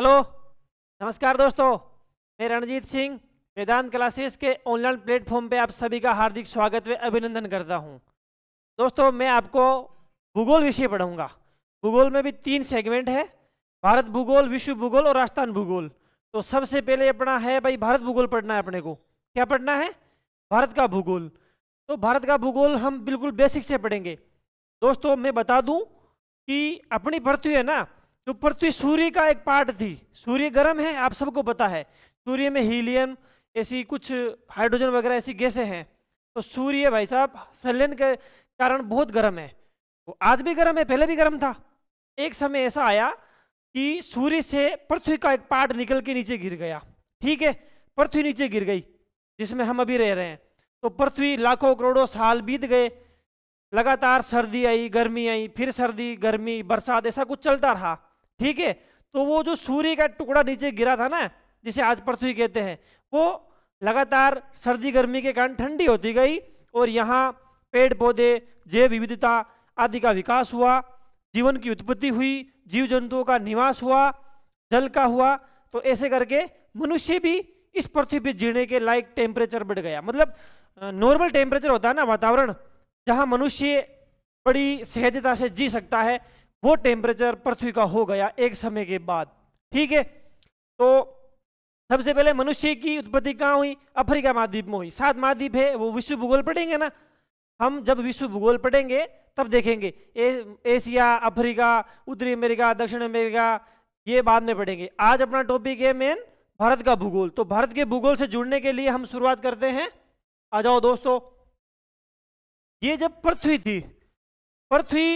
hello नमस्कार दोस्तों मैं रणजीत सिंह वेदांत क्लासेस के ऑनलाइन प्लेटफॉर्म पे आप सभी का हार्दिक स्वागत व अभिनंदन करता हूँ दोस्तों मैं आपको भूगोल विषय पढ़ाऊंगा भूगोल में भी तीन सेगमेंट है भारत भूगोल विश्व भूगोल और राजस्थान भूगोल तो सबसे पहले अपना है भाई भारत भूगोल पढ़ना है अपने को क्या पढ़ना है भारत का भूगोल तो भारत का भूगोल हम बिल्कुल बेसिक से पढ़ेंगे दोस्तों मैं बता दूँ कि अपनी पृथ्वी है ना जो पृथ्वी सूर्य का एक पार्ट थी सूर्य गर्म है आप सबको पता है सूर्य में हीलियम ऐसी कुछ हाइड्रोजन वगैरह ऐसी गैसें हैं तो सूर्य भाई साहब संलयन के कारण बहुत गर्म है वो आज भी गर्म है पहले भी गर्म था एक समय ऐसा आया कि सूर्य से पृथ्वी का एक पार्ट निकल के नीचे गिर गया ठीक है पृथ्वी नीचे गिर गई जिसमें हम अभी रह रहे हैं तो पृथ्वी लाखों करोड़ों साल बीत गए लगातार सर्दी आई गर्मी आई फिर सर्दी गर्मी बरसात ऐसा कुछ चलता रहा ठीक है तो वो जो सूर्य का टुकड़ा नीचे गिरा था ना जिसे आज पृथ्वी कहते हैं वो लगातार सर्दी गर्मी के कारण ठंडी होती गई और यहाँ पेड़ पौधे जैव विविधता आदि का विकास हुआ जीवन की उत्पत्ति हुई जीव जंतुओं का निवास हुआ जल का हुआ तो ऐसे करके मनुष्य भी इस पृथ्वी पर जीने के लायक टेम्परेचर बढ़ गया मतलब नॉर्मल टेम्परेचर होता है ना वातावरण जहाँ मनुष्य बड़ी सहजता से जी सकता है वो टेम्परेचर पृथ्वी का हो गया एक समय के बाद ठीक है तो सबसे पहले मनुष्य की उत्पत्ति कहाँ हुई अफ्रीका महाद्वीप में हुई सात महाद्वीप है वो विश्व भूगोल पढ़ेंगे ना हम जब विश्व भूगोल पढ़ेंगे तब देखेंगे ए, एशिया अफ्रीका उत्तरी अमेरिका दक्षिण अमेरिका ये बाद में पढ़ेंगे आज अपना टॉपिक है मेन भारत का भूगोल तो भारत के भूगोल से जुड़ने के लिए हम शुरुआत करते हैं आ जाओ दोस्तों ये जब पृथ्वी थी पृथ्वी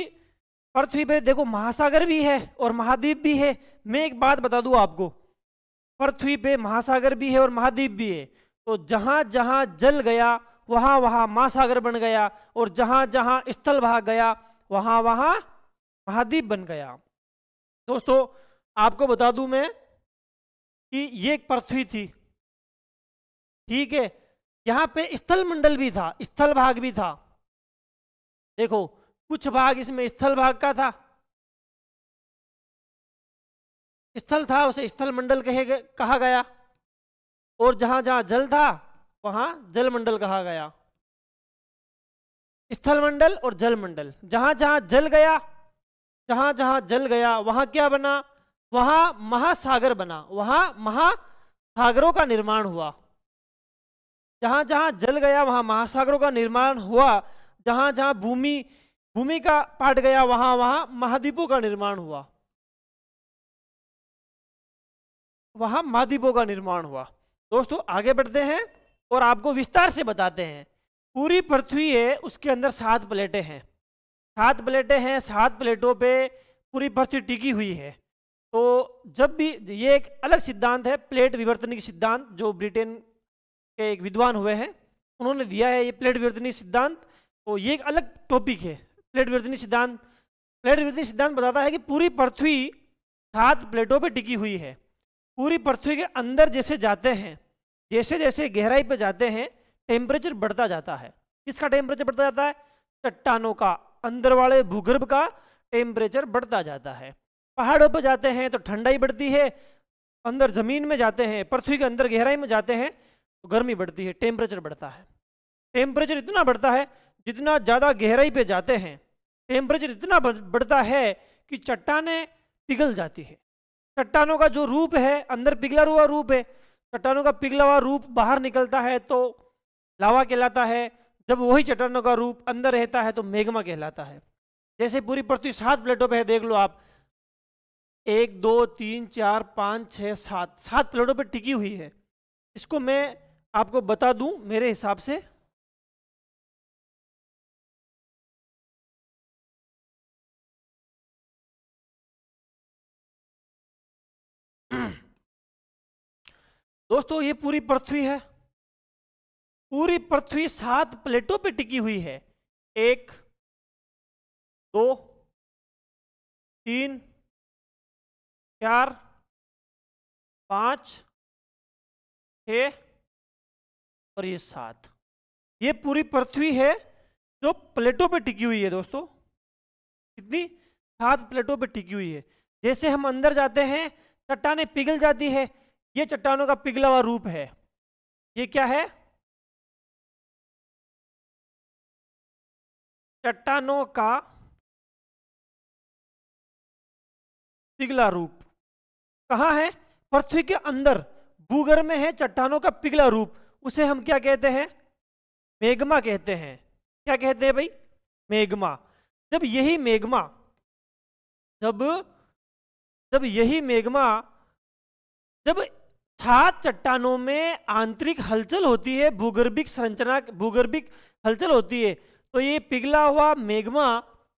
पृथ्वी पे देखो महासागर भी है और महाद्वीप भी है मैं एक बात बता दूं आपको पृथ्वी पे महासागर भी है और महाद्वीप भी है तो जहां जहां जल गया वहां वहां महासागर बन गया और जहां जहां स्थल भाग गया वहां वहां महाद्वीप बन गया दोस्तों आपको बता दूं मैं कि ये एक पृथ्वी थी ठीक है यहां पे स्थल मंडल भी था स्थल भाग भी था देखो कुछ भाग इसमें स्थल भाग का था स्थल था उसे स्थल मंडल कहे कहा गया और जहां जहां जल था वहां जल मंडल कहा गया स्थल मंडल और जल मंडल जहां जहां जल गया जहां जहां जल गया वहां क्या बना वहां महासागर बना वहां महासागरों का निर्माण हुआ जहां जहां जल गया वहां महासागरों का निर्माण हुआ जहां जहां भूमि भूमि का पाट गया वहां वहां महाद्वीपों का निर्माण हुआ वहां महाद्वीपों का निर्माण हुआ दोस्तों आगे बढ़ते हैं और आपको विस्तार से बताते हैं पूरी पृथ्वी है उसके अंदर सात प्लेटें हैं सात प्लेटें हैं सात प्लेटों पे पूरी पृथ्वी टिकी हुई है तो जब भी ये एक अलग सिद्धांत है प्लेट विवर्तनिक सिद्धांत जो ब्रिटेन के एक विद्वान हुए हैं उन्होंने दिया है ये प्लेट विवर्तनिक सिद्धांत तो ये एक अलग टॉपिक है प्लेट विवर्तनी सिद्धांत प्लेट विवर्तनी सिद्धांत बताता है कि पूरी पृथ्वी सात प्लेटों पर टिकी हुई है पूरी पृथ्वी के अंदर जैसे जाते हैं जैसे जैसे गहराई पर जाते हैं टेम्परेचर बढ़ता जाता है किसका टेम्परेचर बढ़ता जाता है चट्टानों का अंदर वाले भूगर्भ का टेम्परेचर बढ़ता जाता है पहाड़ों पर जाते हैं तो ठंडाई बढ़ती है अंदर जमीन में जाते हैं पृथ्वी के अंदर गहराई में जाते हैं तो गर्मी बढ़ती है टेम्परेचर बढ़ता है टेम्परेचर इतना बढ़ता है जितना ज़्यादा गहराई पर जाते हैं टेम्परेचर इतना बढ़ता है कि चट्टाने पिघल जाती है चट्टानों का जो रूप है अंदर पिघला हुआ रूप है चट्टानों का पिघला हुआ रूप बाहर निकलता है तो लावा कहलाता है जब वही चट्टानों का रूप अंदर रहता है तो मेघमा कहलाता है जैसे पूरी पृथ्वी सात प्लेटों पर है देख लो आप एक दो तीन चार पाँच छः सात सात प्लेटों पर टिकी हुई है इसको मैं आपको बता दूं मेरे हिसाब से दोस्तों ये पूरी पृथ्वी है पूरी पृथ्वी सात प्लेटों पे टिकी हुई है एक दो तीन चार पांच छ और ये सात ये पूरी पृथ्वी है जो प्लेटों पे टिकी हुई है दोस्तों कितनी सात प्लेटों पे टिकी हुई है जैसे हम अंदर जाते हैं चट्टाने पिघल जाती है ये चट्टानों का पिघला हुआ रूप है ये क्या है चट्टानों का पिघला रूप कहा है पृथ्वी के अंदर भूगर्भ में है चट्टानों का पिघला रूप उसे हम क्या कहते हैं मेघमा कहते हैं क्या कहते हैं भाई मेघमा जब यही मेघमा जब जब यही मेघमा जब छात चट्टानों में आंतरिक हलचल होती है भूगर्भिक संरचना भूगर्भिक हलचल होती है तो ये पिघला हुआ मेघमा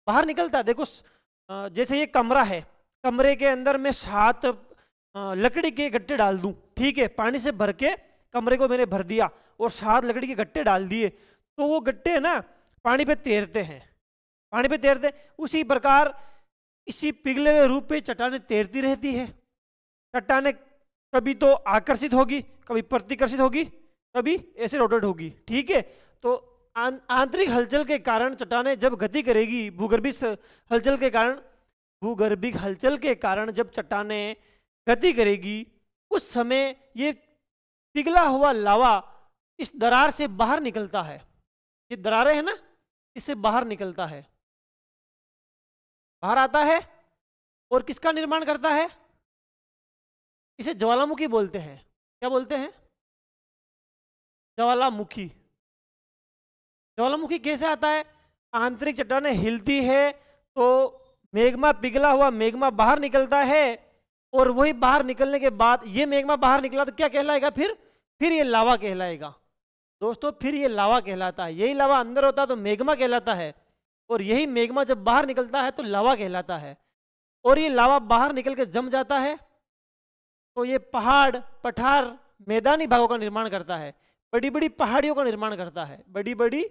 बाहर निकलता है देखो जैसे ये कमरा है कमरे के अंदर मैं सात लकड़ी के गट्टे डाल दूं ठीक है पानी से भर के कमरे को मैंने भर दिया और सात लकड़ी के गट्टे डाल दिए तो वो गट्टे ना पानी पे तैरते हैं पानी पे तैरते उसी प्रकार इसी पिघले हुए रूप पे चट्टाने तैरती रहती है चट्टाने कभी तो आकर्षित होगी कभी प्रतिकर्षित होगी कभी ऐसे रोटेट होगी ठीक है तो आंतरिक हलचल के कारण चट्टाने जब गति करेगी भूगर्भिक हलचल के कारण भूगर्भिक हलचल के कारण जब चट्टाने गति करेगी उस समय ये पिघला हुआ लावा इस दरार से बाहर निकलता है ये दरारें हैं ना इससे बाहर निकलता है बाहर आता है और किसका निर्माण करता है इसे ज्वालामुखी बोलते हैं क्या बोलते हैं ज्वालामुखी ज्वालामुखी कैसे आता है आंतरिक चट्टाने हिलती है तो मेघमा पिघला हुआ मेघमा बाहर निकलता है और वही बाहर निकलने के बाद ये मेघमा बाहर निकला तो क्या कहलाएगा फिर फिर ये लावा कहलाएगा दोस्तों फिर ये लावा कहलाता है यही लावा अंदर होता है तो मेघमा कहलाता है और यही मेघमा जब बाहर निकलता है तो लावा कहलाता है और ये लावा बाहर निकल के जम जाता है तो ये पहाड़ पठार मैदानी भागों का निर्माण करता है बड़ी बड़ी पहाड़ियों का निर्माण करता है बड़ी बड़ी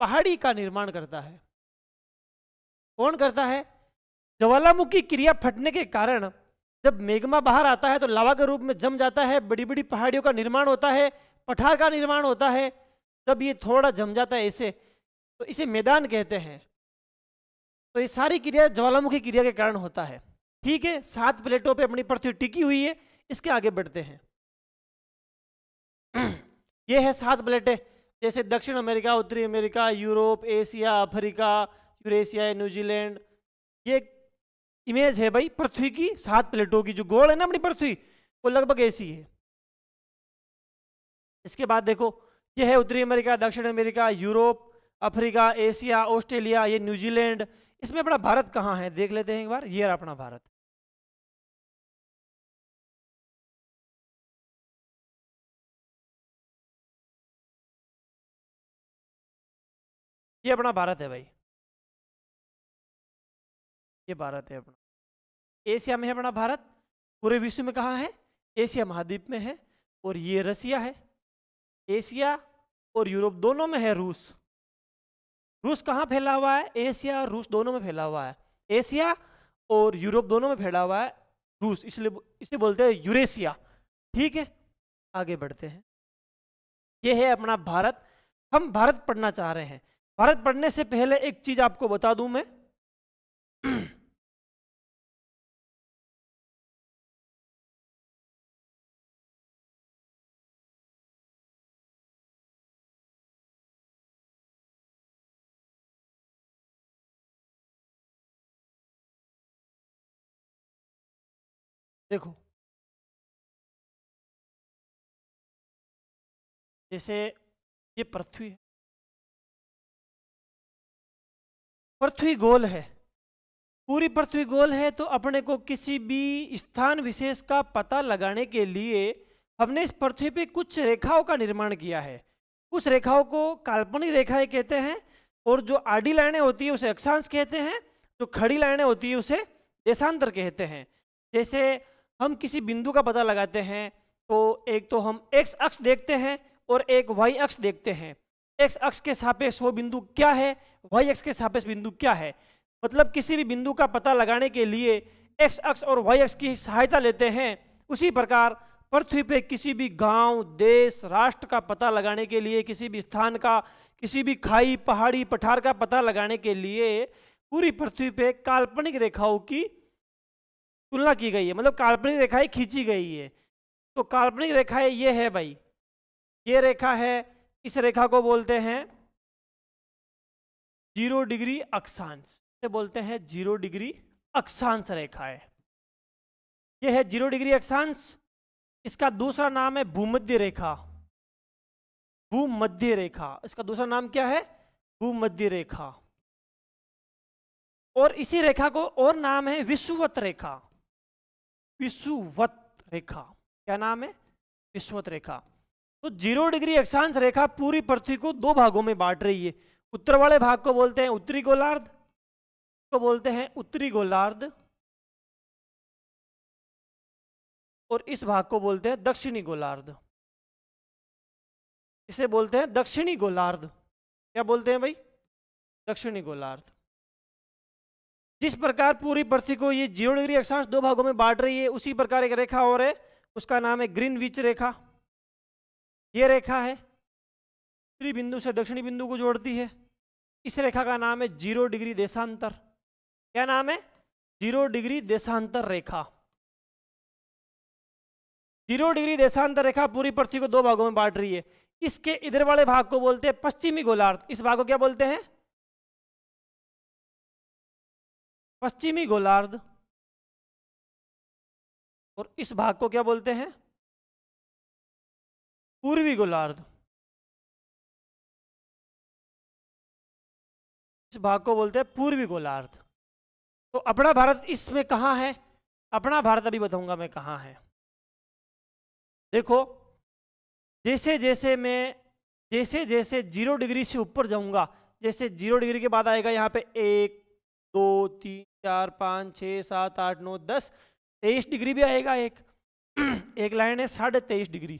पहाड़ी का निर्माण करता है कौन करता है ज्वालामुखी क्रिया फटने के कारण जब मेघमा बाहर आता है तो लावा के रूप में जम जाता है बड़ी बड़ी पहाड़ियों का निर्माण होता है पठार का निर्माण होता है जब ये थोड़ा जम जाता है ऐसे तो इसे मैदान कहते हैं तो ये सारी क्रिया ज्वालामुखी क्रिया के कारण होता है ठीक है सात प्लेटों पे अपनी पृथ्वी टिकी हुई है इसके आगे बढ़ते हैं ये है सात प्लेटें जैसे दक्षिण अमेरिका उत्तरी America Europe Asia Africa Eurasia New Zealand ये इमेज है भाई पृथ्वी की सात प्लेटों की जो गोल है ना अपनी पृथ्वी वो लगभग ऐसी है इसके बाद देखो ये है उत्तरी अमेरिका दक्षिण America Europe Africa Asia Australia ये न्यूजीलैंड इसमें अपना भारत कहाँ है देख लेते हैं एक बार ये रहा अपना भारत ये अपना भारत है भाई ये भारत है अपना एशिया में है अपना भारत पूरे विश्व में कहाँ है एशिया महाद्वीप में है और ये रसिया है एशिया और यूरोप दोनों में है रूस रूस कहाँ फैला हुआ है एशिया और रूस दोनों में फैला हुआ है एशिया और यूरोप दोनों में फैला हुआ है रूस इसलिए इसे बोलते हैं यूरेशिया ठीक है आगे बढ़ते हैं ये है अपना भारत हम भारत पढ़ना चाह रहे हैं भारत पढ़ने से पहले एक चीज़ आपको बता दूं मैं देखो जैसे ये पृथ्वी है पृथ्वी गोल है पूरी पृथ्वी गोल है तो अपने को किसी भी स्थान विशेष का पता लगाने के लिए हमने इस पृथ्वी पे कुछ रेखाओं का निर्माण किया है उस रेखाओं को काल्पनिक रेखाएं कहते हैं और जो आडी लाइनें होती है उसे अक्षांश कहते हैं जो खड़ी लाइनें होती है उसे देशांतर कहते हैं जैसे हम किसी बिंदु का पता लगाते हैं तो एक तो हम एक्स अक्ष देखते हैं और एक वाई अक्ष देखते हैं एक्स अक्ष के सापेक्ष वो बिंदु क्या है वाई अक्ष के सापेक्ष बिंदु क्या है मतलब किसी भी बिंदु का पता लगाने के लिए एक्स अक्ष और वाई अक्ष की सहायता लेते हैं उसी प्रकार पृथ्वी पे किसी भी गांव, देश राष्ट्र का पता लगाने के लिए किसी भी स्थान का किसी भी खाई पहाड़ी पठार का पता लगाने के लिए पूरी पृथ्वी पे काल्पनिक रेखाओं की तुलना की गई है मतलब काल्पनिक रेखाएं खींची गई है तो काल्पनिक रेखाएं ये है भाई ये रेखा है इस रेखा को बोलते हैं जीरो डिग्री अक्षांश से बोलते हैं जीरो डिग्री अक्षांश रेखा है यह है जीरो डिग्री अक्षांश इसका दूसरा नाम है भूमध्य रेखा भूमध्य रेखा इसका दूसरा नाम क्या है भूमध्य रेखा और इसी रेखा को और नाम है विश्ववत रेखा विषुवत रेखा क्या नाम है विषुवत रेखा तो जीरो डिग्री अक्षांश रेखा पूरी पृथ्वी को दो भागों में बांट रही है उत्तर वाले भाग को बोलते हैं उत्तरी गोलार्ध को बोलते हैं उत्तरी गोलार्ध और इस भाग को बोलते हैं दक्षिणी गोलार्ध इसे बोलते हैं दक्षिणी गोलार्ध क्या बोलते हैं भाई दक्षिणी गोलार्ध जिस प्रकार पूरी पृथ्वी को ये जीरो डिग्री अक्षांश दो भागों में बांट रही है उसी प्रकार एक रेखा और है उसका नाम है ग्रीन विच रेखा ये रेखा है उत्तरी बिंदु से दक्षिणी बिंदु को जोड़ती है इस रेखा का नाम है जीरो डिग्री देशांतर क्या नाम है जीरो डिग्री देशांतर रेखा जीरो डिग्री देशांतर रेखा पूरी पृथ्वी को दो भागों में बांट रही है इसके इधर वाले भाग को बोलते हैं पश्चिमी गोलार्ध इस भाग को क्या बोलते हैं पश्चिमी गोलार्ध और इस भाग को क्या बोलते हैं पूर्वी गोलार्ध इस भाग को बोलते हैं पूर्वी गोलार्ध तो अपना भारत इसमें कहां है अपना भारत अभी बताऊंगा मैं कहां है देखो जैसे जैसे मैं जैसे जैसे जीरो डिग्री से ऊपर जाऊंगा जैसे जीरो डिग्री के बाद आएगा यहां पे एक दो तीन चार पाँच छः सात आठ नौ दस तेईस डिग्री भी आएगा एक एक लाइन है साढ़े तेईस डिग्री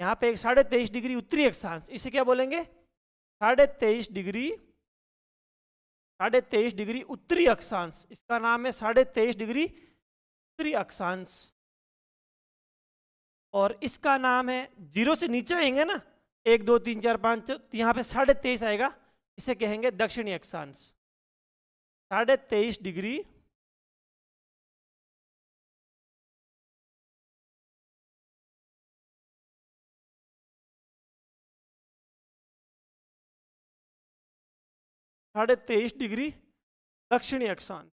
यहाँ पे एक साढ़े तेईस डिग्री उत्तरी अक्षांश इसे क्या बोलेंगे साढ़े तेईस डिग्री साढ़े तेईस डिग्री उत्तरी अक्षांश इसका नाम है साढ़े तेईस डिग्री उत्तरी अक्षांश और इसका नाम है जीरो से नीचे आएंगे ना एक दो तीन चार पाँच तो यहाँ पे साढ़े तेईस आएगा इसे कहेंगे दक्षिणी अक्षांश साढ़े तेईस डिग्री साढ़े तेईस डिग्री दक्षिणी अक्षांश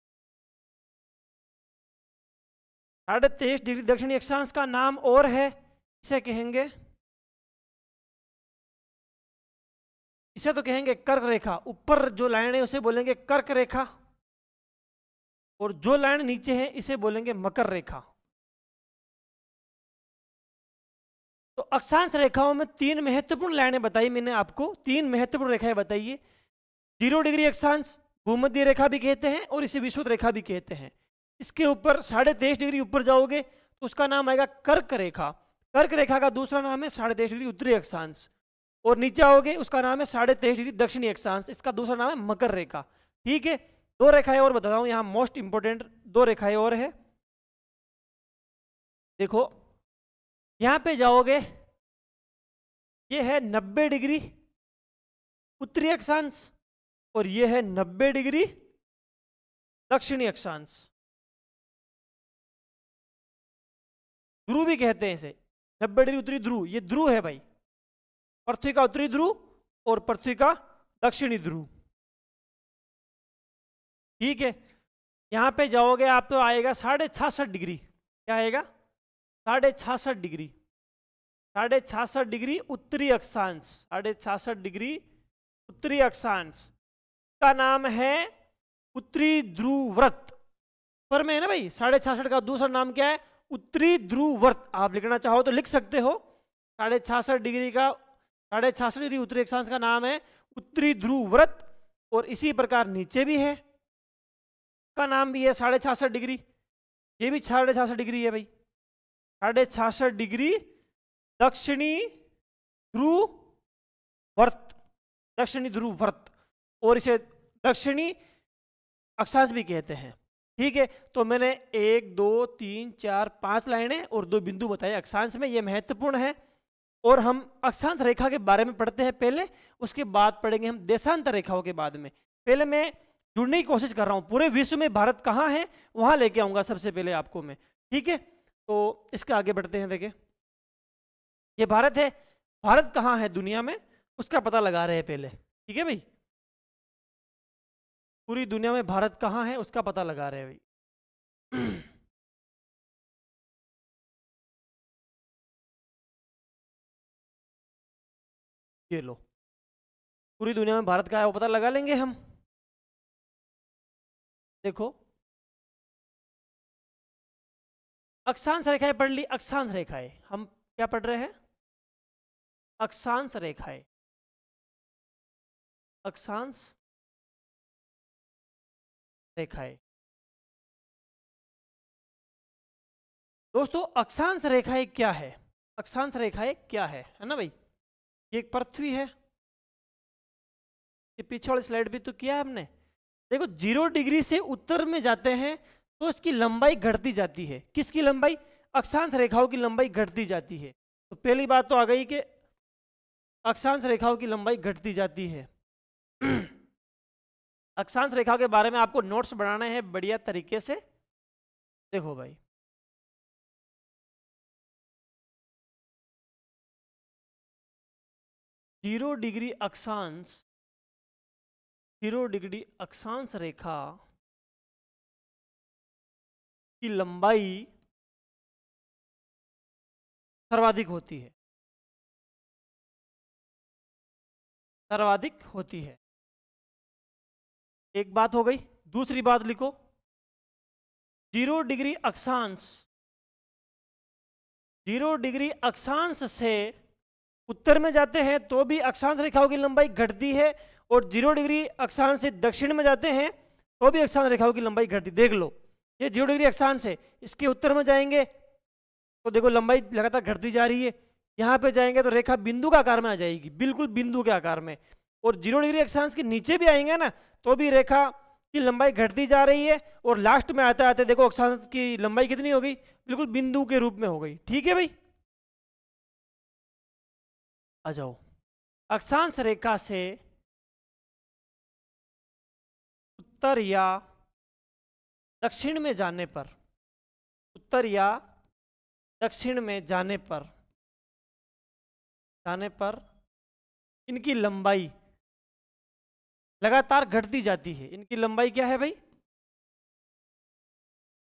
साढ़े तेईस डिग्री दक्षिणी अक्षांश का नाम और है इसे कहेंगे इसे तो कहेंगे कर्क रेखा ऊपर जो लाइन है उसे बोलेंगे कर्क रेखा और जो लाइन नीचे है इसे बोलेंगे मकर रेखा तो अक्षांश रेखाओं में तीन महत्वपूर्ण लाइनें बताई मैंने आपको तीन महत्वपूर्ण रेखाएं बताइए जीरो डिग्री अक्षांश भूमध्य रेखा भी कहते हैं और इसे विशुद्ध रेखा भी कहते हैं इसके ऊपर साढ़े तेईस डिग्री ऊपर जाओगे तो उसका नाम आएगा कर्क रेखा कर्क रेखा का दूसरा नाम है साढ़े तेईस डिग्री उत्तरी अक्षांश और नीचे आओगे उसका नाम है साढ़े तेईस डिग्री दक्षिणी अक्षांश इसका दूसरा नाम है मकर रेखा ठीक है दो रेखाएं और बताता हूं यहां मोस्ट इंपॉर्टेंट दो रेखाएं और है देखो यहां पे जाओगे ये है 90 डिग्री उत्तरी अक्षांश और ये है 90 डिग्री दक्षिणी अक्षांश ध्रुव भी कहते हैं इसे नब्बे डिग्री उत्तरी ध्रुव ये ध्रुव है भाई पृथ्वी का उत्तरी ध्रुव और पृथ्वी का दक्षिणी ध्रुव ठीक है यहाँ पे जाओगे आप तो आएगा साढ़े छासठ डिग्री क्या आएगा साढ़े छासठ डिग्री साढ़े छासठ डिग्री उत्तरी अक्षांश साढ़े छासठ डिग्री उत्तरी अक्षांश का नाम है उत्तरी ध्रुव्रत पर में है ना भाई साढ़े छासठ का दूसरा नाम क्या है उत्तरी ध्रुव्रत आप लिखना चाहो तो लिख सकते हो साढ़े छासठ डिग्री का साढ़े छासठ डिग्री उत्तरी अक्षांश का नाम है उत्तरी ध्रुव्रत और इसी प्रकार नीचे भी है का नाम भी है साढ़े छियासठ डिग्री ये भी साढ़े छियासठ डिग्री है भाई साढ़े छियासठ डिग्री दक्षिणी ध्रुव व्रत दक्षिणी ध्रुव व्रत और इसे दक्षिणी अक्षांश भी कहते हैं ठीक है तो मैंने एक दो तीन चार पांच लाइनें और दो बिंदु बताए अक्षांश में ये महत्वपूर्ण है और हम अक्षांश रेखा के बारे में पढ़ते हैं पहले उसके बाद पढ़ेंगे हम देशांतर रेखाओं के बाद में पहले मैं जुड़ने की कोशिश कर रहा हूँ पूरे विश्व में भारत कहाँ है वहाँ लेके आऊँगा सबसे पहले आपको मैं ठीक है तो इसके आगे बढ़ते हैं देखे ये भारत है भारत कहाँ है दुनिया में उसका पता लगा रहे हैं पहले ठीक है भाई पूरी दुनिया में भारत कहाँ है उसका पता लगा रहे हैं भाई ये लो पूरी दुनिया में भारत का है वो पता लगा लेंगे हम देखो अक्षांश रेखाएं पढ़ ली अक्षांश रेखाएं हम क्या पढ़ रहे हैं अक्षांश रेखाएं अक्षांश रेखाएं दोस्तों अक्षांश रेखाएं क्या है अक्षांश रेखाएं क्या है है ना भाई ये पृथ्वी है ये पीछे वाली स्लाइड भी तो किया है हमने देखो जीरो डिग्री से उत्तर में जाते हैं तो इसकी लंबाई घटती जाती है किसकी लंबाई अक्षांश रेखाओं की लंबाई घटती जाती है तो पहली बात तो आ गई कि अक्षांश रेखाओं की लंबाई घटती जाती है अक्षांश रेखाओं के बारे में आपको नोट्स बनाना है बढ़िया तरीके से देखो भाई जीरो डिग्री अक्षांश जीरो डिग्री अक्षांश रेखा की लंबाई सर्वाधिक होती है सर्वाधिक होती है एक बात हो गई दूसरी बात लिखो जीरो डिग्री अक्षांश जीरो डिग्री अक्षांश से उत्तर में जाते हैं तो भी अक्षांश रेखाओं की लंबाई घटती है और जीरो डिग्री अक्षांश से दक्षिण में जाते हैं तो भी अक्षांश रेखाओं की लंबाई घटती देख लो ये जीरो डिग्री अक्षांश है इसके उत्तर में जाएंगे तो देखो लंबाई लगातार घटती जा रही है यहाँ पे जाएंगे तो रेखा बिंदु के आकार में आ जाएगी बिल्कुल बिंदु के आकार में और जीरो डिग्री अक्षांश के नीचे भी आएंगे ना तो भी रेखा की लंबाई घटती जा रही है और लास्ट में आते आते देखो अक्षांश की लंबाई कितनी हो गई बिल्कुल बिंदु के रूप में हो गई ठीक है भाई आ जाओ अक्षांश रेखा से उत्तर या दक्षिण में जाने पर उत्तर या दक्षिण में जाने पर जाने पर इनकी लंबाई लगातार घटती जाती है इनकी लंबाई क्या है भाई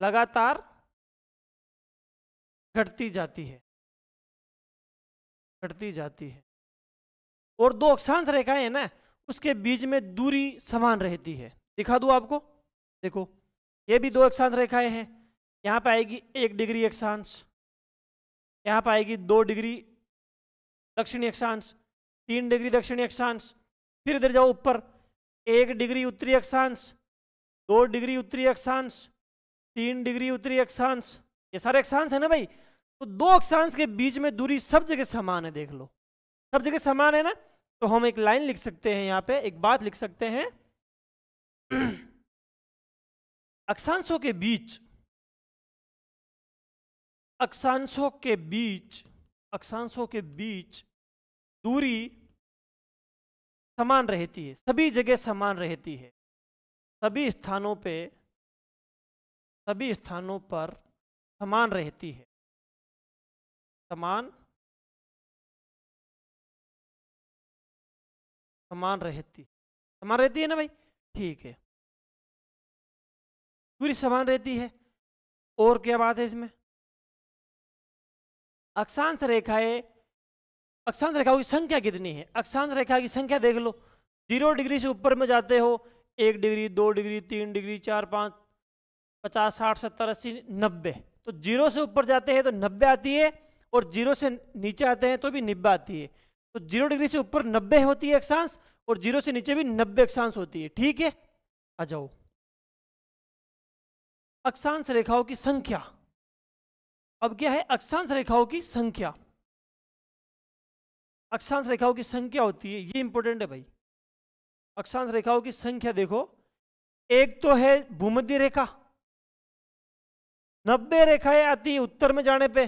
लगातार घटती जाती है घटती जाती है और दो अक्षांश रेखाएं हैं ना उसके बीच में दूरी समान रहती है दिखा दू आपको देखो ये भी दो अक्षांश रेखाएं हैं यहाँ पे आएगी एक डिग्री अक्षांश यहाँ पे आएगी दो डिग्री दक्षिणी अक्षांश तीन डिग्री दक्षिणी अक्षांश फिर इधर जाओ ऊपर एक डिग्री उत्तरी अक्षांश दो डिग्री उत्तरी अक्षांश तीन डिग्री उत्तरी अक्षांश ये सारे अक्षांश है ना भाई तो दो अक्षांश के बीच में दूरी सब जगह समान है देख लो सब जगह समान है ना तो हम एक लाइन लिख सकते हैं यहाँ पे एक बात लिख सकते हैं अक्षांशों के बीच अक्षांशों के बीच अक्षांशों के बीच दूरी समान रहती है सभी जगह समान रहती है सभी स्थानों पे सभी स्थानों पर समान रहती है समान समान रहती समान रहती है ना भाई ठीक है पूरी समान रहती है और क्या बात है इसमें अक्षांश रेखाएं अक्षांश रेखाओं की संख्या कितनी है अक्षांश रेखा की संख्या देख लो जीरो डिग्री से ऊपर में जाते हो एक डिग्री दो डिग्री तीन डिग्री चार पाँच पचास साठ सत्तर अस्सी नब्बे तो जीरो से ऊपर जाते हैं तो नब्बे आती है और जीरो से नीचे आते हैं तो भी नब्बे आती है तो जीरो डिग्री से ऊपर नब्बे होती है अक्षांश और जीरो से नीचे भी नब्बे अक्षांश होती है ठीक है आ जाओ अक्षांश रेखाओं की संख्या अब क्या है अक्षांश रेखाओं की संख्या अक्षांश रेखाओं की संख्या होती है ये इंपॉर्टेंट है भाई अक्षांश रेखाओं की संख्या देखो एक तो है भूमध्य रेखा नब्बे रेखाएं आती है उत्तर में जाने पे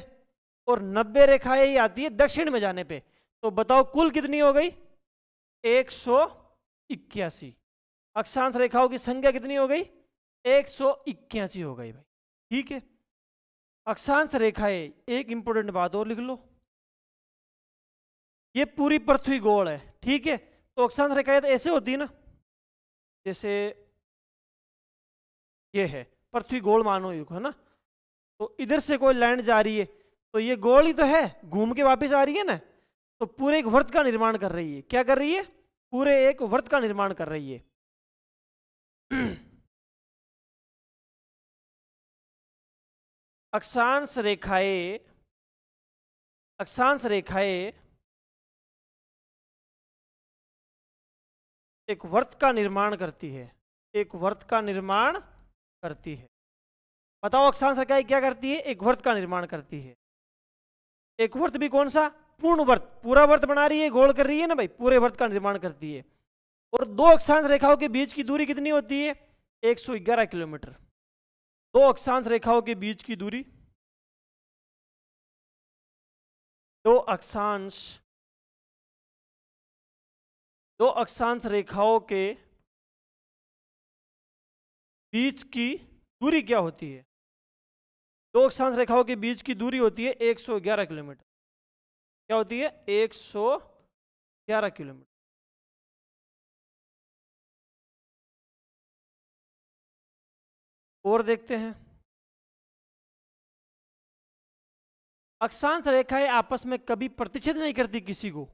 और नब्बे रेखाएं ही आती है दक्षिण में जाने पे तो बताओ कुल कितनी हो गई एक सौ इक्यासी अक्षांश रेखाओं की संख्या कितनी हो गई एक सौ इक्यासी हो गई भाई ठीक है अक्षांश रेखाएं एक इंपॉर्टेंट बात और लिख लो ये पूरी पृथ्वी गोल है ठीक है तो अक्षांश रेखाएं तो ऐसे होती है ना जैसे ये है पृथ्वी गोल मानो युग है ना तो इधर से कोई लैंड जा रही है तो ये गोल ही तो है घूम के वापस आ रही है ना तो पूरे एक वर्त का निर्माण कर रही है क्या कर रही है पूरे एक वर्त का निर्माण कर रही है अक्षांश रेखाएं अक्षांश रेखाएं एक वर्त का निर्माण करती है एक वर्त का निर्माण करती है बताओ अक्षांश रेखाएं क्या करती है एक वर्त का निर्माण करती है एक वर्त भी कौन सा पूर्ण वर्त पूरा वर्त बना रही है गोल कर रही है ना भाई पूरे वर्त का निर्माण करती है और दो अक्षांश रेखाओं के बीच की दूरी कितनी होती है 111 किलोमीटर दो अक्षांश रेखाओं के बीच की दूरी दो अक्षांश दो अक्षांश रेखाओं के बीच की दूरी क्या होती है दो अक्षांश रेखाओं के बीच की दूरी होती है 111 किलोमीटर क्या होती है 111 किलोमीटर और देखते हैं अक्षांश रेखाएं आपस में कभी प्रतिच्छेद नहीं करती किसी को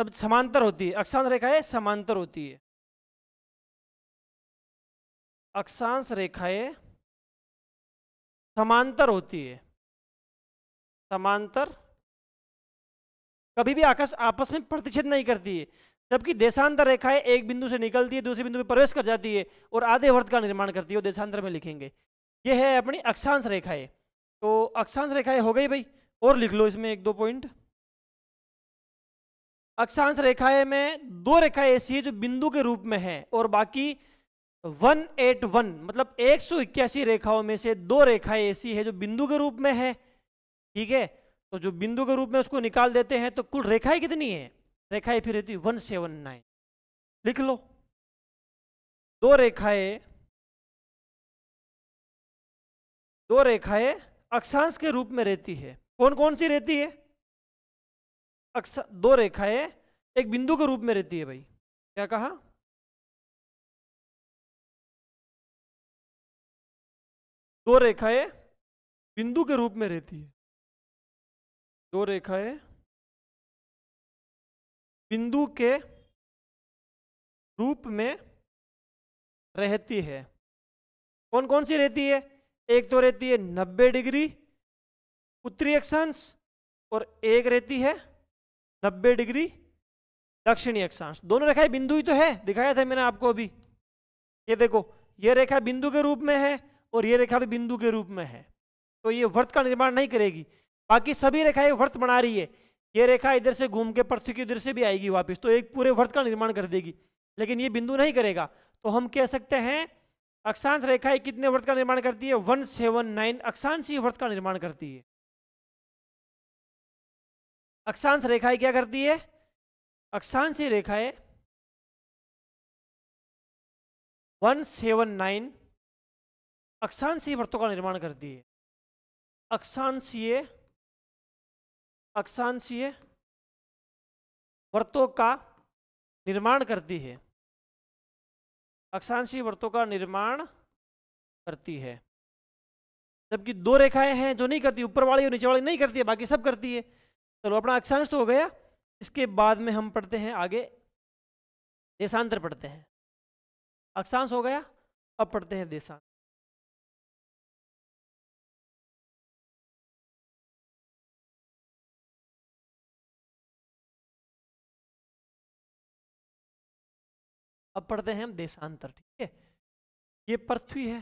सब समांतर होती है अक्षांश रेखाएं समांतर होती है अक्षांश रेखाएं समांतर होती है समांतर कभी भी आकाश आपस में प्रतिच्छेद नहीं करती है जबकि देशांतर रेखाएं एक बिंदु से निकलती है दूसरे बिंदु में प्रवेश कर जाती है और आधे वर्त का निर्माण करती है देशांतर में लिखेंगे ये है अपनी अक्षांश रेखाएं तो अक्षांश रेखाएं हो गई भाई और लिख लो इसमें एक दो पॉइंट अक्षांश रेखाएं में दो रेखाएं ऐसी है जो बिंदु के रूप में है और बाकी 181 मतलब एक रेखाओं में से दो रेखाएं ऐसी है जो बिंदु के रूप में है ठीक है तो जो बिंदु के रूप में उसको निकाल देते हैं तो कुल रेखाएं कितनी है रेखाएं फिर थी वन सेवन नाइन लिख लो दो रेखाएं दो रेखाएं अक्षांश के रूप में रहती है कौन कौन सी रहती है दो रेखाएं एक बिंदु के रूप में रहती है भाई क्या कहा दो रेखाएं बिंदु के रूप में रहती है दो रेखाएं बिंदु के रूप में रहती है कौन कौन सी रहती है एक तो रहती है 90 डिग्री उत्तरी अक्षांश और एक रहती है 90 डिग्री दक्षिणी अक्षांश दोनों रेखाएं बिंदु ही तो है दिखाया था मैंने आपको अभी ये देखो ये रेखा बिंदु के रूप में है और ये रेखा भी बिंदु के रूप में है तो ये वर्त का निर्माण नहीं करेगी बाकी सभी रेखाएं वर्त बना रही है ये रेखा इधर से घूम के पृथ्वी की इधर से भी आएगी वापस तो एक पूरे वर्त का निर्माण कर देगी लेकिन ये बिंदु नहीं करेगा तो हम कह सकते हैं अक्षांश रेखा कितने वर्त का निर्माण करती है वन सेवन नाइन अक्षांश ही वर्त का निर्माण करती है अक्षांश रेखाएं क्या करती है अक्षांश रेखाएं वन सेवन नाइन ही वर्तों का निर्माण करती है अक्षांशीय अक्षांशीय वर्तों का निर्माण करती है अक्षांशीय वर्तों का निर्माण करती है जबकि दो रेखाएं हैं जो नहीं करती ऊपर वाली और नीचे वाली नहीं करती है बाकी सब करती है चलो अपना अक्षांश तो हो गया इसके बाद में हम पढ़ते हैं आगे देशांतर पढ़ते हैं अक्षांश हो गया अब पढ़ते हैं देशांतर अब पढ़ते हैं हम देशांतर ठीक है ये पृथ्वी है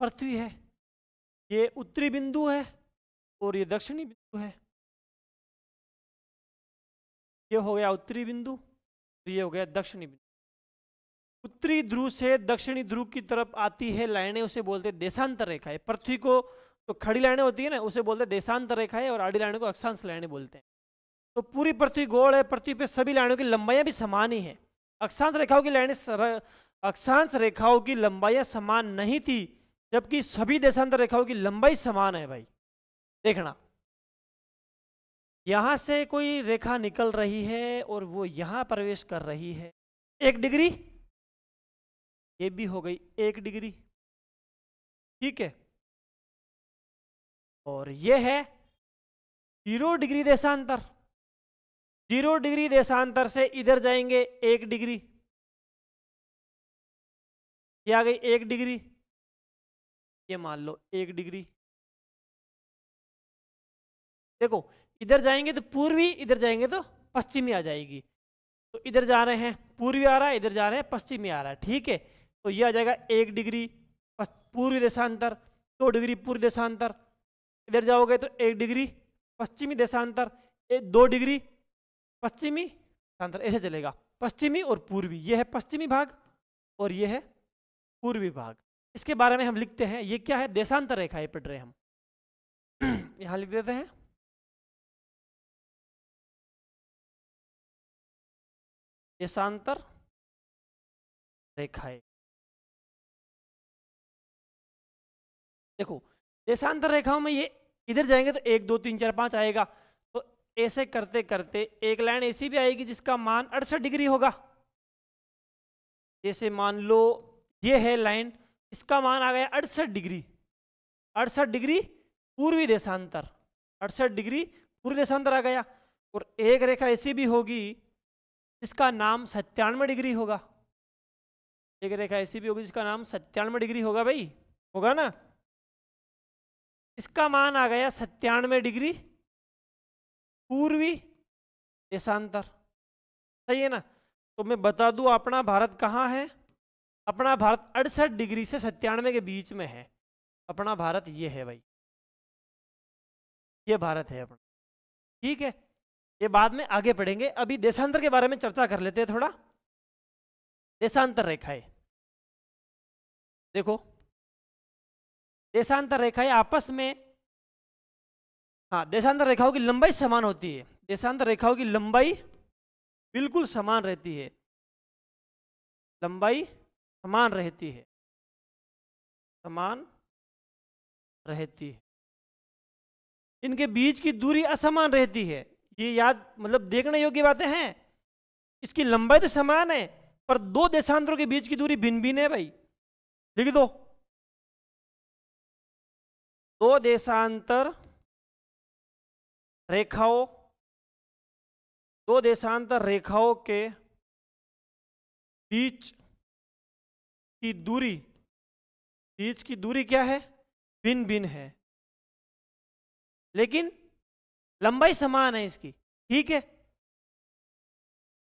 पृथ्वी है ये उत्तरी बिंदु है और ये दक्षिणी बिंदु है ये हो गया उत्तरी बिंदु ये हो गया दक्षिणी बिंदु उत्तरी ध्रुव से दक्षिणी ध्रुव की तरफ आती है लाइनें उसे बोलते देशांतर रेखा है पृथ्वी को तो खड़ी लाइनें होती है ना उसे बोलते हैं देशांतर है और आड़ी लाइनों को अक्षांश लाइनें बोलते हैं तो पूरी पृथ्वी गोड़ है पृथ्वी पे सभी लाइनों की लंबाइयाँ भी समान ही हैं अक्षांश रेखाओं की लाइनें अक्षांश रेखाओं की लंबाइयाँ समान नहीं थी जबकि सभी देशांतर रेखाओं की लंबाई समान है भाई देखना यहाँ से कोई रेखा निकल रही है और वो यहाँ प्रवेश कर रही है एक डिग्री ये भी हो गई एक डिग्री ठीक है और ये है जीरो डिग्री देशांतर जीरो डिग्री देशांतर से इधर जाएंगे एक डिग्री ये आ गई एक डिग्री ये मान लो एक डिग्री देखो इधर जाएंगे तो पूर्वी इधर जाएंगे तो पश्चिमी आ जाएगी तो इधर जा रहे हैं पूर्वी आ रहा है इधर जा रहे हैं पश्चिमी आ रहा है ठीक है तो ये आ जाएगा एक डिग्री पूर्वी देशांतर दो तो डिग्री पूर्व देशांतर इधर जाओगे तो एक डिग्री पश्चिमी देशांतर एक दो डिग्री पश्चिमी देशांतर ऐसे चलेगा पश्चिमी और पूर्वी ये है पश्चिमी भाग और ये है पूर्वी भाग इसके बारे में हम लिखते हैं ये क्या है देशांतर रेखा ये पढ़ रहे हम यहाँ लिख देते हैं देशांतर रेखाएं देखो देशांतर रेखाओं में ये इधर जाएंगे तो एक दो तीन चार पाँच आएगा तो ऐसे करते करते एक लाइन ऐसी भी आएगी जिसका मान अड़सठ डिग्री होगा जैसे मान लो ये है लाइन इसका मान आ गया अड़सठ डिग्री अड़सठ डिग्री पूर्वी देशांतर अड़सठ डिग्री पूर्वी देशांतर आ गया और एक रेखा ऐसी भी होगी जिसका नाम सत्तानवे डिग्री होगा एक रेखा ऐसी भी होगी जिसका नाम सत्तानवे डिग्री होगा भाई होगा ना इसका मान आ गया सत्तानवे डिग्री पूर्वी देशांतर सही है ना तो मैं बता दूं अपना भारत कहाँ है अपना भारत अड़सठ डिग्री से सत्तानवे के बीच में है अपना भारत ये है भाई ये भारत है अपना ठीक है ये बाद में आगे पढ़ेंगे अभी देशांतर के बारे में चर्चा कर लेते हैं थोड़ा देशांतर रेखाएं देखो देशांतर रेखाएं आपस में हाँ देशांतर रेखाओं की लंबाई समान होती है देशांतर रेखाओं की लंबाई बिल्कुल समान रहती है लंबाई समान रहती है समान रहती है इनके बीच की दूरी असमान रहती है ये याद मतलब देखने योग्य बातें हैं इसकी लंबाई तो समान है पर दो देशांतरों के बीच की दूरी भिन्न भिन्न है भाई लिख दो तो, दो देशांतर रेखाओं दो देशांतर रेखाओं के बीच की दूरी बीच की दूरी क्या है भिन्न भिन्न है लेकिन लंबाई समान है इसकी ठीक है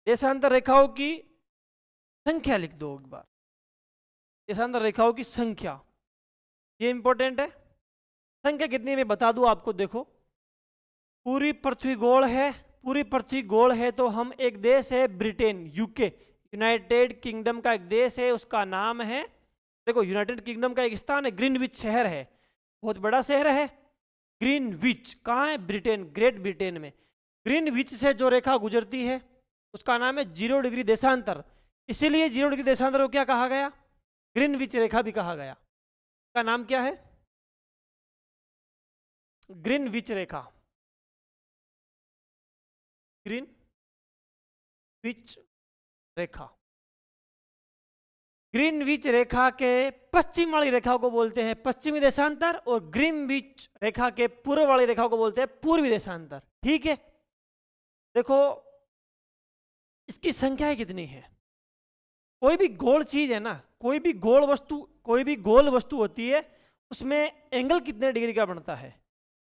देशांतर रेखाओं की संख्या लिख दो एक बार देशांतर रेखाओं की संख्या ये इंपॉर्टेंट है संख्या कितनी मैं बता दूं आपको देखो पूरी पृथ्वी गोल है पूरी पृथ्वी गोल है तो हम एक देश है ब्रिटेन यूके यूनाइटेड किंगडम का एक देश है उसका नाम है देखो यूनाइटेड किंगडम का एक स्थान है ग्रीनविच शहर है बहुत बड़ा शहर है ग्रीनविच कहाँ है ब्रिटेन ग्रेट ब्रिटेन में ग्रीनविच से जो रेखा गुजरती है उसका नाम है जीरो डिग्री देशांतर इसीलिए जीरो डिग्री देशांतर को क्या कहा गया ग्रीनविच रेखा भी कहा गया उसका नाम क्या है ग्रीन विच रेखा ग्रीन विच रेखा ग्रीन विच रेखा के पश्चिम वाली रेखा को बोलते हैं पश्चिमी देशांतर और ग्रीन विच रेखा के पूर्व वाली रेखा को बोलते हैं पूर्वी देशांतर ठीक है देखो इसकी संख्या कितनी है कोई भी गोल चीज है ना कोई भी गोल वस्तु कोई भी गोल वस्तु होती है उसमें एंगल कितने डिग्री का बनता है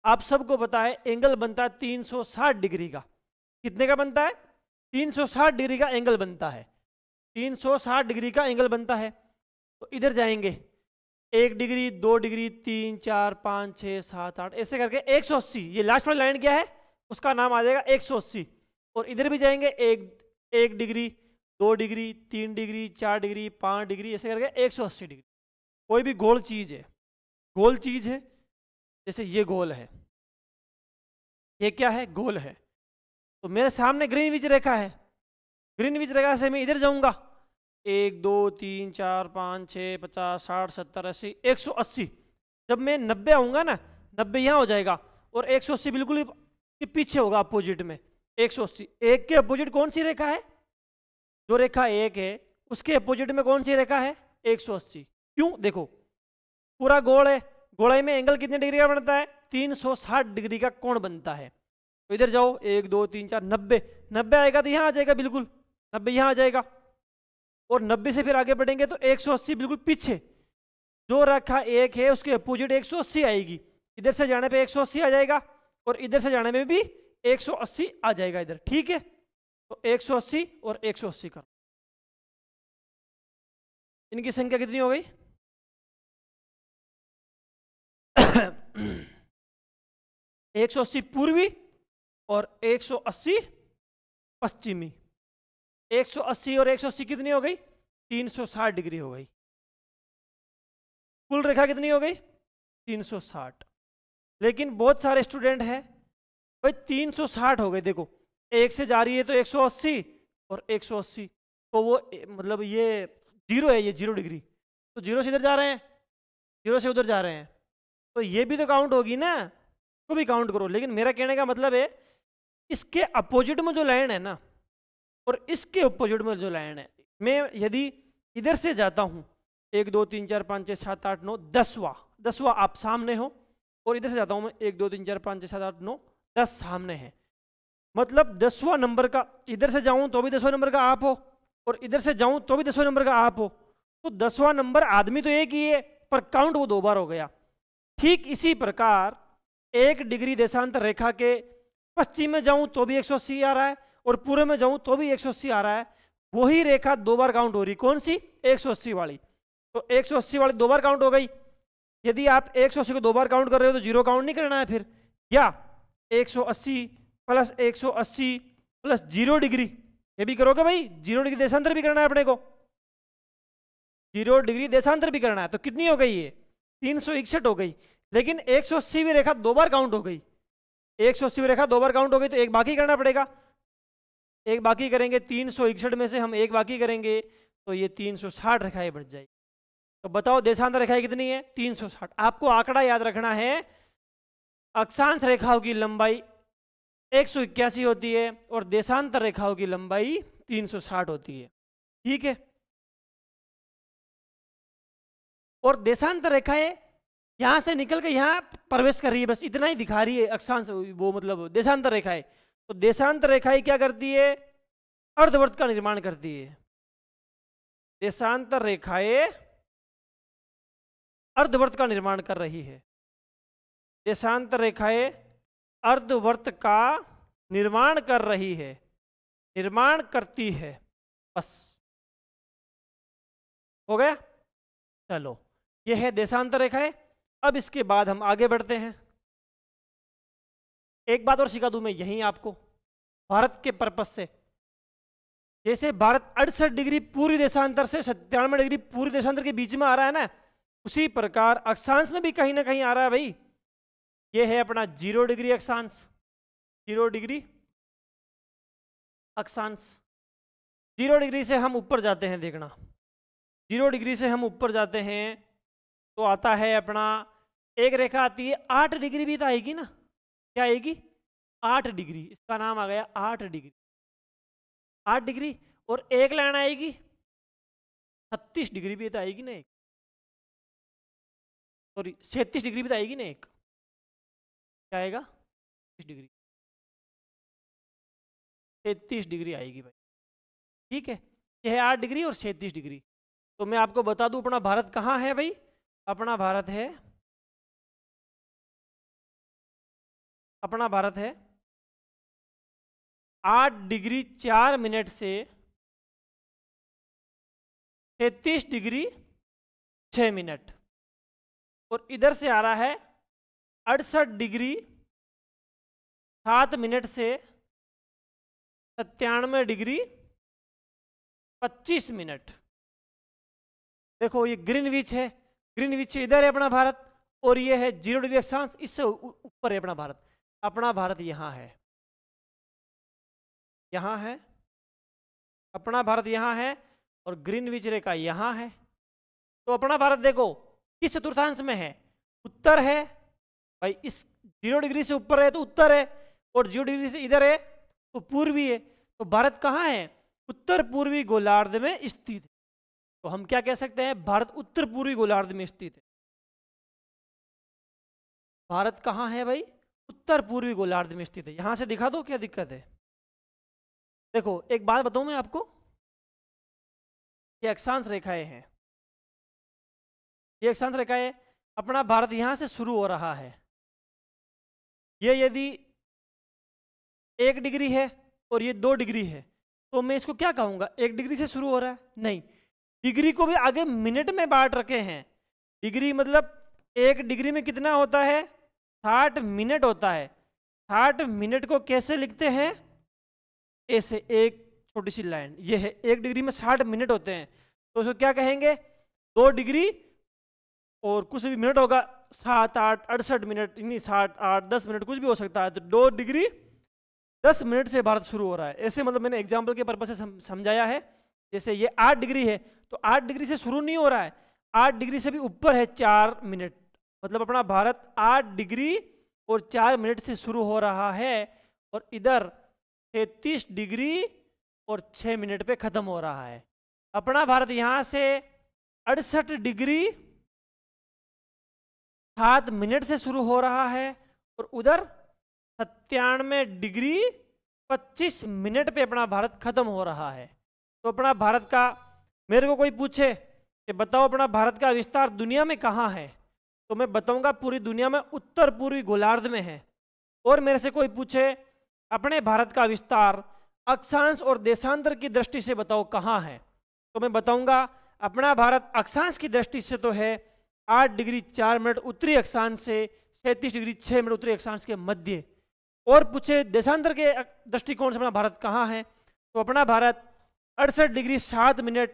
आप सबको पता है एंगल बनता है 360 डिग्री का कितने का बनता है 360 डिग्री का एंगल बनता है 360 डिग्री का एंगल बनता है तो इधर जाएंगे एक डिग्री दो डिग्री तीन चार पाँच छः सात आठ ऐसे करके एक सौ अस्सी ये लास्ट वाली लाइन क्या है उसका नाम आ जाएगा एक सौ अस्सी और इधर भी जाएंगे एक एक डिग्री दो डिग्री तीन डिग्री चार डिग्री पाँच डिग्री ऐसे करके एक सौ अस्सी डिग्री कोई भी गोल चीज़ है गोल चीज़ है जैसे ये गोल है ये क्या है गोल है तो मेरे सामने ग्रीन विज रेखा है ग्रीन विज रेखा से मैं इधर जाऊंगा एक दो तीन चार पाँच छः पचास साठ सत्तर अस्सी एक सौ अस्सी जब मैं नब्बे आऊँगा ना नब्बे यहाँ हो जाएगा और एक सौ अस्सी बिल्कुल ही पीछे होगा अपोजिट में एक सौ अस्सी एक के अपोजिट कौन सी रेखा है जो रेखा एक है उसके अपोजिट में कौन सी रेखा है एक सौ अस्सी क्यों देखो पूरा गोल है गोलाई में एंगल कितने डिग्री का बनता है 360 डिग्री का कोण बनता है तो इधर जाओ एक दो तीन चार नब्बे नब्बे आएगा तो यहाँ आ जाएगा बिल्कुल नब्बे यहाँ आ जाएगा और नब्बे से फिर आगे बढ़ेंगे तो 180 बिल्कुल पीछे जो रखा एक है उसके अपोजिट 180 आएगी इधर से जाने पे 180 आ जाएगा और इधर से जाने में भी 180 आ जाएगा इधर ठीक है तो 180 और 180 करो इनकी संख्या कितनी हो गई 180 पूर्वी और 180 पश्चिमी 180 और 180 कितनी हो गई 360 डिग्री हो गई कुल रेखा कितनी हो गई 360 लेकिन बहुत सारे स्टूडेंट हैं भाई 360 हो गए देखो एक से जा रही है तो 180 और 180 तो वो मतलब ये जीरो है ये जीरो डिग्री तो जीरो से इधर जा रहे हैं जीरो से उधर जा रहे हैं तो ये भी तो काउंट होगी ना उसको भी काउंट करो लेकिन मेरा कहने का मतलब है इसके अपोजिट में जो लाइन है ना और इसके अपोजिट में जो लाइन है मैं यदि इधर से जाता हूँ एक दो तीन चार पाँच छः सात आठ नौ दसवा दसवा आप सामने हो और इधर से जाता हूँ मैं एक दो तीन चार पाँच छः सात आठ नौ दस सामने है मतलब दसवा नंबर का इधर से जाऊँ तो भी दसवा नंबर का आप हो और इधर से जाऊँ तो भी दसवा नंबर का आप हो तो दसवा नंबर आदमी तो एक ही है पर काउंट वो दो बार हो गया ठीक इसी प्रकार एक डिग्री देशांतर रेखा के पश्चिम में जाऊं तो भी 180 आ रहा है और पूर्व में जाऊं तो भी 180 आ रहा है वही रेखा दो बार काउंट हो रही कौन सी 180 वाली तो 180 वाली दो बार काउंट हो गई यदि आप 180 को दो बार काउंट कर रहे हो तो जीरो काउंट नहीं करना है फिर या 180 प्लस 180 प्लस जीरो डिग्री ये भी करोगे भाई जीरो डिग्री देशांतर भी करना है अपने को जीरो डिग्री देशांतर भी करना है तो कितनी हो गई ये तीन सौ इकसठ हो गई लेकिन एक सौ अस्सीवीं रेखा दो बार काउंट हो गई एक सौ अस्सीवीं रेखा दो बार काउंट हो गई तो एक बाकी करना पड़ेगा एक बाकी करेंगे तीन सौ इकसठ में से हम एक बाकी करेंगे तो ये तीन सौ साठ रेखाएं बढ़ जाएगी तो बताओ देशांतर रेखाएं कितनी है तीन सौ साठ आपको आंकड़ा याद रखना है अक्षांश रेखाओं की लंबाई एक सौ इक्यासी होती है और देशांतर रेखाओं की लंबाई तीन सौ साठ होती है ठीक है और देशांतर रेखाएं यहां से निकल के यहाँ प्रवेश कर रही है बस इतना ही दिखा रही है अक्षांश वो मतलब देशांतर रेखाएं तो देशांतर रेखाएं क्या करती है अर्धवर्त का निर्माण करती है देशांतर रेखाएं अर्धवर्त का निर्माण कर रही है देशांतर रेखाएं अर्धवर्त का निर्माण कर रही है निर्माण करती है बस हो गया चलो ये है देशांतर रेखाएं अब इसके बाद हम आगे बढ़ते हैं एक बात और सिखा दूं मैं यहीं आपको भारत के पर्पज से जैसे भारत अड़सठ डिग्री पूरी देशांतर से सत्तानवे डिग्री पूरी देशांतर के बीच में आ रहा है ना उसी प्रकार अक्षांश में भी कहीं ना कहीं आ रहा है भाई ये है अपना जीरो डिग्री अक्षांश जीरो डिग्री अक्षांश जीरो डिग्री से हम ऊपर जाते हैं देखना जीरो डिग्री से हम ऊपर जाते हैं तो आता है अपना एक रेखा आती है आठ डिग्री भी तो आएगी ना क्या आएगी आठ डिग्री इसका नाम आ गया आठ डिग्री आठ डिग्री और एक लाइन आएगी छत्तीस डिग्री भी तो आएगी ना एक सॉरी सैंतीस डिग्री भी तो आएगी ना एक क्या आएगा छत्तीस डिग्री सैंतीस डिग्री आएगी भाई ठीक है यह आठ डिग्री और सैंतीस डिग्री तो मैं आपको बता दूं अपना भारत कहाँ है भाई अपना भारत है अपना भारत है आठ डिग्री चार मिनट से तैतीस डिग्री छ मिनट और इधर से आ रहा है अड़सठ डिग्री सात मिनट से सत्तानवे डिग्री पच्चीस मिनट देखो ये ग्रीनविच है ग्रीनविच इधर है अपना भारत और ये है जीरो डिग्री अक्षांश इससे ऊपर है अपना भारत अपना भारत यहाँ है यहाँ है अपना भारत यहाँ है और ग्रीन विच रेखा यहाँ है तो अपना भारत देखो किस चतुर्थांश में है उत्तर है भाई इस जीरो डिग्री से ऊपर है तो उत्तर है और जीरो डिग्री से इधर है तो पूर्वी है तो भारत कहाँ है उत्तर पूर्वी गोलार्ध में स्थित है तो हम क्या कह सकते हैं भारत उत्तर पूर्वी गोलार्ध में स्थित है भारत कहाँ है भाई उत्तर पूर्वी गोलार्ध में स्थित है यहां से दिखा दो क्या दिक्कत है देखो एक बात बताऊं मैं आपको ये अक्षांश रेखाएं हैं ये अक्षांश रेखाएं अपना भारत यहां से शुरू हो रहा है ये यदि एक डिग्री है और ये दो डिग्री है तो मैं इसको क्या कहूंगा एक डिग्री से शुरू हो रहा है नहीं डिग्री को भी आगे मिनट में बांट रखे हैं डिग्री मतलब एक डिग्री में कितना होता है साठ मिनट होता है साठ मिनट को कैसे लिखते हैं ऐसे एक छोटी सी लाइन ये है एक डिग्री में साठ मिनट होते हैं तो उसको क्या कहेंगे दो डिग्री और कुछ भी मिनट होगा सात आठ अड़सठ मिनट नहीं साठ आठ दस मिनट कुछ भी हो सकता है तो दो डिग्री दस मिनट से भारत शुरू हो रहा है ऐसे मतलब मैंने एग्जाम्पल के पर्पज से समझाया है जैसे ये आठ डिग्री है तो आठ डिग्री से शुरू नहीं हो रहा है आठ डिग्री से भी ऊपर है चार मिनट मतलब अपना भारत आठ डिग्री और चार मिनट से शुरू हो रहा है और इधर तैतीस डिग्री और छः मिनट पे ख़त्म हो रहा है अपना भारत यहाँ से अड़सठ डिग्री सात मिनट से शुरू हो रहा है और उधर सत्तानवे डिग्री पच्चीस मिनट पे अपना भारत ख़त्म हो रहा है तो अपना भारत का मेरे को कोई पूछे कि बताओ अपना भारत का विस्तार दुनिया में कहाँ है तो मैं बताऊंगा पूरी दुनिया में उत्तर पूर्वी गोलार्ध में है और मेरे से कोई पूछे अपने भारत का विस्तार अक्षांश और देशांतर की दृष्टि से बताओ कहाँ है तो मैं बताऊंगा अपना भारत अक्षांश की दृष्टि से तो है आठ डिग्री चार मिनट उत्तरी अक्षांश से सैंतीस डिग्री छः मिनट उत्तरी अक्षांश के मध्य और पूछे देशांतर के दृष्टिकोण से अपना भारत कहाँ है तो अपना भारत अड़सठ डिग्री सात मिनट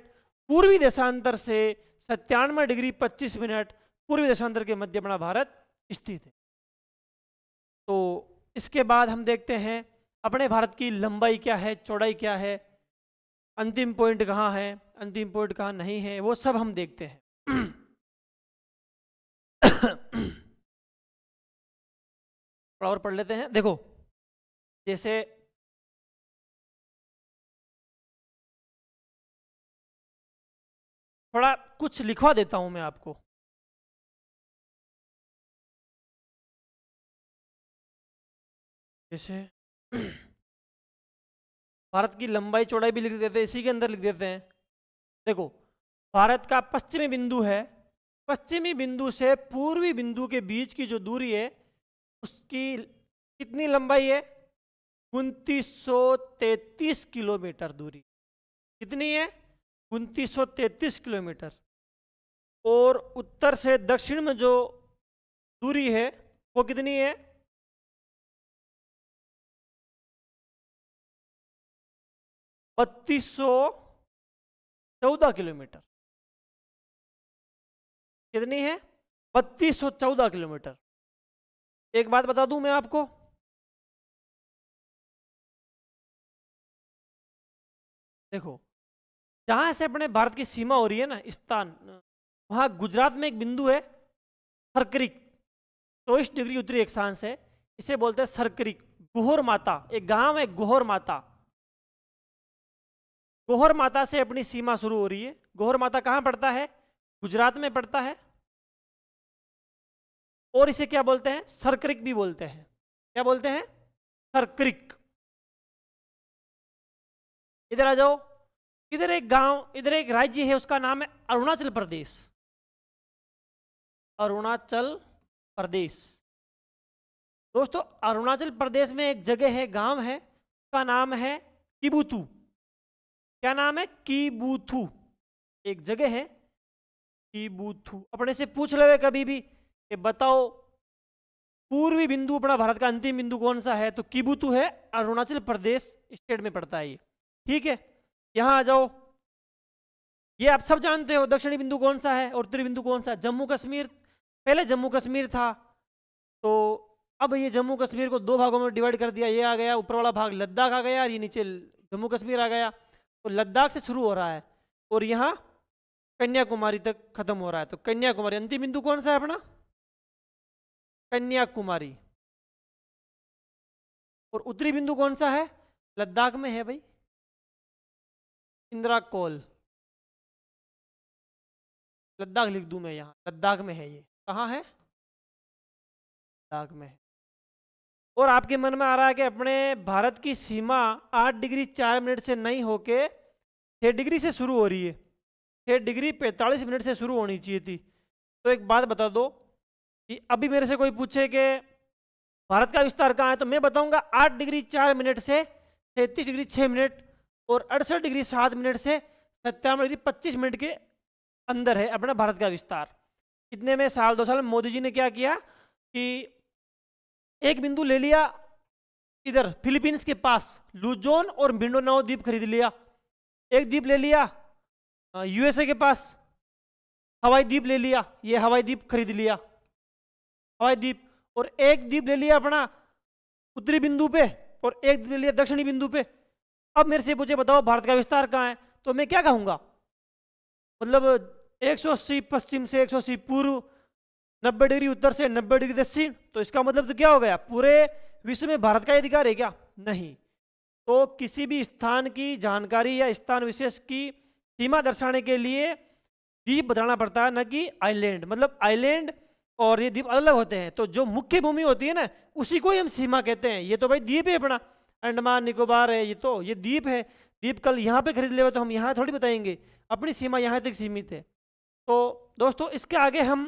पूर्वी देशांतर से सत्तानवे डिग्री पच्चीस मिनट पूर्वी देशांतर के मध्य बना भारत स्थित है तो इसके बाद हम देखते हैं अपने भारत की लंबाई क्या है चौड़ाई क्या है अंतिम पॉइंट कहाँ है अंतिम पॉइंट कहाँ नहीं है वो सब हम देखते हैं और पढ़ लेते हैं देखो जैसे थोड़ा कुछ लिखवा देता हूं मैं आपको जैसे भारत की लंबाई चौड़ाई भी लिख देते हैं इसी के अंदर लिख देते हैं देखो भारत का पश्चिमी बिंदु है पश्चिमी बिंदु से पूर्वी बिंदु के बीच की जो दूरी है उसकी कितनी लंबाई है उनतीस किलोमीटर दूरी कितनी है उनतीस किलोमीटर और उत्तर से दक्षिण में जो दूरी है वो कितनी है बत्तीस सौ चौदह किलोमीटर कितनी है बत्तीस सौ चौदह किलोमीटर एक बात बता दूं मैं आपको देखो जहां से अपने भारत की सीमा हो रही है ना स्थान वहां गुजरात में एक बिंदु है सरक्रिक चौबीस डिग्री उत्तरी अक्षांश है इसे बोलते हैं सरक्रिक गुहर माता एक गांव है गोहर माता गोहर माता से अपनी सीमा शुरू हो रही है गोहर माता कहाँ पड़ता है गुजरात में पड़ता है और इसे क्या बोलते हैं सरक्रिक भी बोलते हैं क्या बोलते हैं सरक्रिक इधर आ जाओ इधर एक गांव इधर एक राज्य है उसका नाम है अरुणाचल प्रदेश अरुणाचल प्रदेश दोस्तों अरुणाचल प्रदेश में एक जगह है गांव है उसका नाम है किबूतू क्या नाम है कीबूथू एक जगह है कीबूथू अपने से पूछ ले कभी भी कि बताओ पूर्वी बिंदु अपना भारत का अंतिम बिंदु कौन सा है तो किबूतू है अरुणाचल प्रदेश स्टेट में पड़ता है ये ठीक है यहां आ जाओ ये आप सब जानते हो दक्षिणी बिंदु कौन सा है और उत्तरी बिंदु कौन सा है जम्मू कश्मीर पहले जम्मू कश्मीर था तो अब ये जम्मू कश्मीर को दो भागों में डिवाइड कर दिया ये आ गया ऊपर वाला भाग लद्दाख आ गया और ये नीचे जम्मू कश्मीर आ गया तो लद्दाख से शुरू हो रहा है और यहाँ कन्याकुमारी तक खत्म हो रहा है तो कन्याकुमारी अंतिम बिंदु कौन सा है अपना कन्याकुमारी और उत्तरी बिंदु कौन सा है लद्दाख में है भाई इंदिरा कॉल लद्दाख लिख दूं मैं यहाँ लद्दाख में है ये कहाँ है लद्दाख में है और आपके मन में आ रहा है कि अपने भारत की सीमा आठ डिग्री चार मिनट से नहीं होके छः डिग्री से शुरू हो रही है छः डिग्री पैंतालीस मिनट से शुरू होनी चाहिए थी तो एक बात बता दो कि अभी मेरे से कोई पूछे कि भारत का विस्तार कहाँ है तो मैं बताऊँगा आठ डिग्री चार मिनट से तैंतीस डिग्री छः मिनट और अड़सठ डिग्री सात मिनट से सत्तावन डिग्री पच्चीस मिनट के अंदर है अपना भारत का विस्तार इतने में साल दो साल में मोदी जी ने क्या किया कि एक बिंदु ले लिया इधर फिलीपींस के पास लुजोन और मिंडोनाओ द्वीप खरीद लिया एक द्वीप ले लिया यूएसए के पास हवाई द्वीप ले लिया ये हवाई द्वीप खरीद लिया हवाई द्वीप और एक द्वीप ले लिया अपना उत्तरी बिंदु पे और एक द्वीप ले लिया दक्षिणी बिंदु पे अब मेरे से मुझे बताओ भारत का विस्तार कहाँ है तो मैं क्या कहूँगा मतलब एक सौ अस्सी पश्चिम से एक सौ अस्सी पूर्व नब्बे डिग्री उत्तर से नब्बे डिग्री दक्षिण तो इसका मतलब तो क्या हो गया पूरे विश्व में भारत का अधिकार है क्या नहीं तो किसी भी स्थान की जानकारी या स्थान विशेष की सीमा दर्शाने के लिए द्वीप बताना पड़ता है न कि आइलैंड मतलब आइलैंड और ये द्वीप अलग होते हैं तो जो मुख्य भूमि होती है ना उसी को ही हम सीमा कहते हैं ये तो भाई द्वीप है अपना अंडमान निकोबार है ये तो ये द्वीप है द्वीप कल यहाँ पे खरीद ले तो हम यहाँ थोड़ी बताएंगे अपनी सीमा यहाँ तक सीमित है तो दोस्तों इसके आगे हम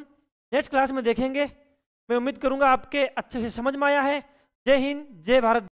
नेक्स्ट क्लास में देखेंगे मैं उम्मीद करूँगा आपके अच्छे से समझ में आया है जय हिंद जय भारत